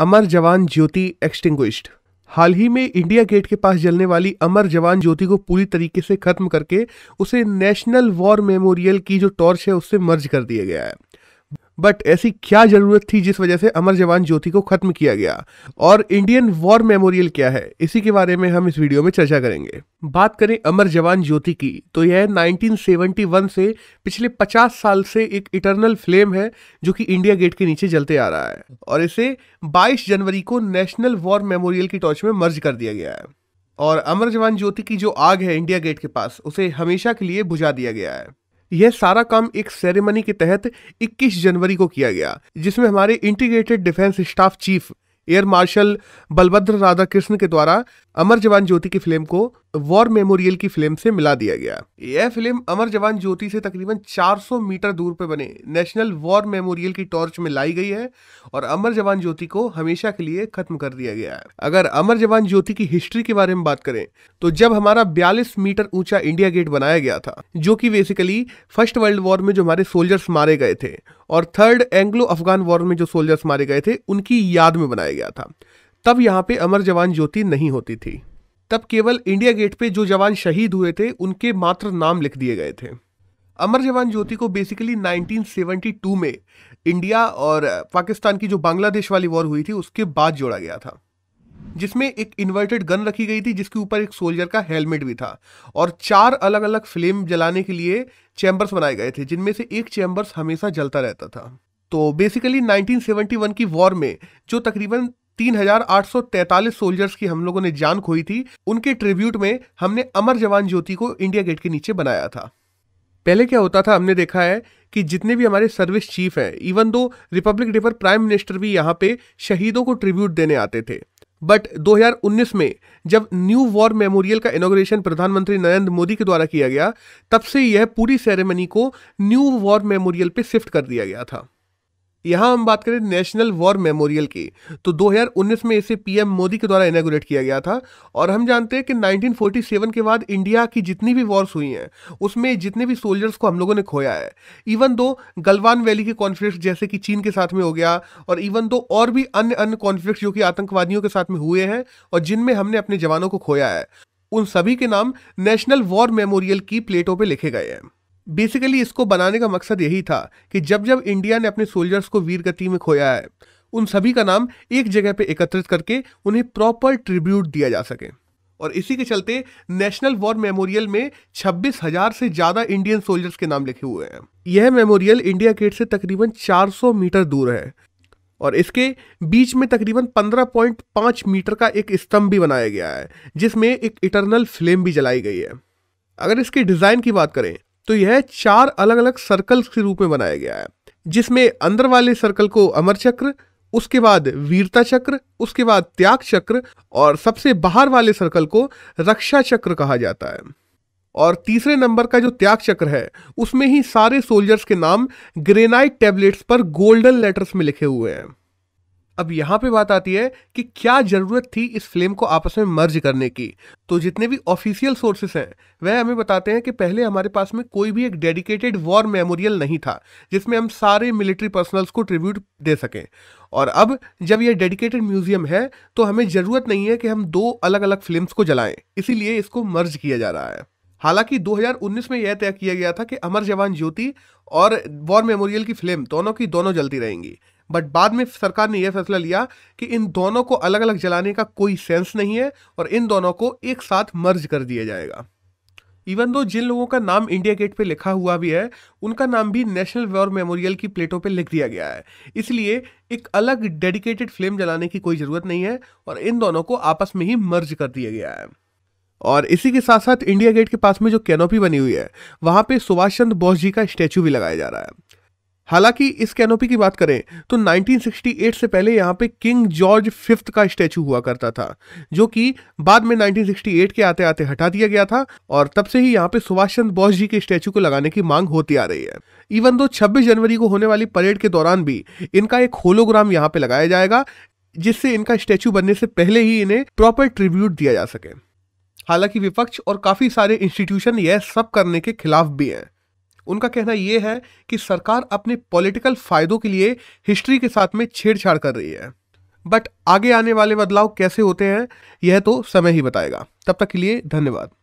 अमर जवान ज्योति एक्सटिंग्विश्ड हाल ही में India gate के पास जलने वाली अमर जवान ज्योति को पूरी तरीके से खत्म करके उसे नेशनल वॉर मेमोरियल की जो टॉर्च है उससे मर्ज कर दिया गया है बट ऐसी क्या जरूरत थी जिस वजह से अमर जवान ज्योति को खत्म किया गया और इंडियन वॉर मेमोरियल क्या है इसी के बारे में हम इस वीडियो में चर्चा करेंगे बात करें अमर जवान ज्योति की तो यह 1971 से पिछले 50 साल से एक इटरनल फ्लेम है जो कि इंडिया गेट के नीचे जलते आ रहा है और इसे 22 जनवरी को नेशनल वॉर मेमोरियल की टॉर्च में मर्ज कर दिया गया है और अमर जवान ज्योति की जो आग है इंडिया गेट के पास उसे हमेशा के लिए बुझा दिया गया है यह सारा काम एक सेरेमनी के तहत 21 जनवरी को किया गया जिसमें हमारे integrated defence staff chief air marshal Balbhadra Radhakrishna के द्वारा अमर जवान ज्योति की फिल्म को वॉर मेमोरियल की फिल्म से मिला दिया गया यह फिल्म अमर जवान ज्योति से तकरीबन 400 मीटर दूर पर बने नेशनल वॉर मेमोरियल की टॉर्च में लाई गई है और अमर जवान ज्योति को हमेशा के लिए खत्म कर दिया गया है अगर अमर जवान ज्योति की हिस्ट्री के बारे में बात करें तो जब हमारा बयालीस मीटर ऊंचा इंडिया गेट बनाया गया था जो कि बेसिकली फर्स्ट वर्ल्ड वॉर में जो हमारे सोल्जर्स मारे गए थे और थर्ड एंग्लो अफगान वॉर में जो सोल्जर्स मारे गए थे उनकी याद में बनाया गया था तब यहाँ पे अमर जवान ज्योति नहीं होती थी तब केवल इंडिया गेट पे जो जवान शहीद हुए थे उनके मात्र नाम लिख दिए गए थे अमर जवान ज्योति को बेसिकली 1972 में इंडिया और पाकिस्तान की जो बांग्लादेश वाली वॉर हुई थी उसके बाद जोड़ा गया था जिसमें एक इन्वर्टेड गन रखी गई थी जिसके ऊपर एक सोल्जर का हेलमेट भी था और चार अलग अलग फ्लेम जलाने के लिए चैम्बर्स बनाए गए थे जिनमें से एक चैम्बर्स हमेशा जलता रहता था तो बेसिकली 1971 की वॉर में जो तकरीबन 3,843 सोल्जर्स की हम लोगों ने जान खोई थी उनके ट्रिब्यूट में हमने अमर जवान ज्योति को इंडिया गेट के नीचे बनाया था पहले क्या होता था हमने देखा है कि जितने भी हमारे सर्विस चीफ हैं इवन दो रिपब्लिक डे पर प्राइम मिनिस्टर भी यहाँ पे शहीदों को ट्रिब्यूट देने आते थे बट 2019 में जब न्यू वॉर मेमोरियल का इनोग्रेशन प्रधानमंत्री नरेंद्र मोदी के द्वारा किया गया तब से यह पूरी सेरेमनी को न्यू वॉर मेमोरियल पे शिफ्ट कर दिया गया था यहां हम बात करें नेशनल वॉर मेमोरियल की तो 2019 में इसे पीएम मोदी के द्वारा इनाग्रेट किया गया था और हम जानते हैं कि 1947 के बाद इंडिया की जितनी भी वॉर्स हुई हैं उसमें जितने भी सोल्जर्स को हम लोगों ने खोया है इवन दो गलवान वैली के कॉन्फ्लिक्ट जैसे कि चीन के साथ में हो गया और इवन दो और भी अन्य अन्य कॉन्फ्लिक्ट जो कि आतंकवादियों के साथ में हुए हैं और जिनमें हमने अपने जवानों को खोया है उन सभी के नाम नेशनल वॉर मेमोरियल की प्लेटों पर लिखे गए हैं बेसिकली इसको बनाने का मकसद यही था कि जब जब इंडिया ने अपने सोल्जर्स को वीर गति में खोया है उन सभी का नाम एक जगह पे एकत्रित करके उन्हें प्रॉपर ट्रिब्यूट दिया जा सके और इसी के चलते नेशनल वॉर मेमोरियल में छब्बीस हजार से ज़्यादा इंडियन सोल्जर्स के नाम लिखे हुए हैं यह मेमोरियल इंडिया गेट से तकरीबन 400 मीटर दूर है और इसके बीच में तकरीबन 15.5 मीटर का एक स्तंभ भी बनाया गया है जिसमें एक इटरनल फ्लेम भी जलाई गई है अगर इसके डिज़ाइन की बात करें तो यह चार अलग अलग सर्कल्स के रूप में बनाया गया है जिसमें अंदर वाले सर्कल को अमर चक्र उसके बाद वीरता चक्र उसके बाद त्याग चक्र और सबसे बाहर वाले सर्कल को रक्षा चक्र कहा जाता है और तीसरे नंबर का जो त्याग चक्र है उसमें ही सारे सोल्जर्स के नाम ग्रेनाइट टैबलेट्स पर गोल्डन लेटर्स में लिखे हुए हैं अब यहाँ पे बात आती है कि क्या ज़रूरत थी इस फिल्म को आपस में मर्ज करने की तो जितने भी ऑफिशियल सोर्सेस हैं वह हमें बताते हैं कि पहले हमारे पास में कोई भी एक डेडिकेटेड वॉर मेमोरियल नहीं था जिसमें हम सारे मिलिट्री पर्सनल्स को ट्रिब्यूट दे सकें और अब जब यह डेडिकेटेड म्यूजियम है तो हमें ज़रूरत नहीं है कि हम दो अलग अलग फिल्म्स को जलाएं इसीलिए इसको मर्ज किया जा रहा है हालांकि 2019 में यह तय किया गया था कि अमर जवान ज्योति और वॉर मेमोरियल की फिल्म दोनों की दोनों जलती रहेंगी बट बाद में सरकार ने यह फैसला लिया कि इन दोनों को अलग अलग जलाने का कोई सेंस नहीं है और इन दोनों को एक साथ मर्ज कर दिया जाएगा इवन दो जिन लोगों का नाम इंडिया गेट पे लिखा हुआ भी है उनका नाम भी नेशनल वॉर मेमोरियल की प्लेटों पे लिख दिया गया है इसलिए एक अलग डेडिकेटेड फ्लेम जलाने की कोई ज़रूरत नहीं है और इन दोनों को आपस में ही मर्ज कर दिया गया है और इसी के साथ साथ इंडिया गेट के पास में जो कैनोपी बनी हुई है वहाँ पे सुभाष चंद्र बोस जी का स्टैचू भी लगाया जा रहा है हालांकि इस कैनोपी की बात करें तो 1968 से पहले यहाँ पे किंग जॉर्ज फिफ्थ का स्टैचू हुआ करता था जो कि बाद में 1968 के आते आते हटा दिया गया था और तब से ही यहाँ पे सुभाष चंद्र बोस जी के स्टैचू को लगाने की मांग होती आ रही है इवन दो 26 जनवरी को होने वाली परेड के दौरान भी इनका एक होलोग्राम यहाँ पे लगाया जाएगा जिससे इनका स्टैचू बनने से पहले ही इन्हें प्रॉपर ट्रिब्यूट दिया जा सके हालांकि विपक्ष और काफी सारे इंस्टीट्यूशन यह सब करने के खिलाफ भी हैं उनका कहना यह है कि सरकार अपने पॉलिटिकल फायदों के लिए हिस्ट्री के साथ में छेड़छाड़ कर रही है बट आगे आने वाले बदलाव कैसे होते हैं यह तो समय ही बताएगा तब तक के लिए धन्यवाद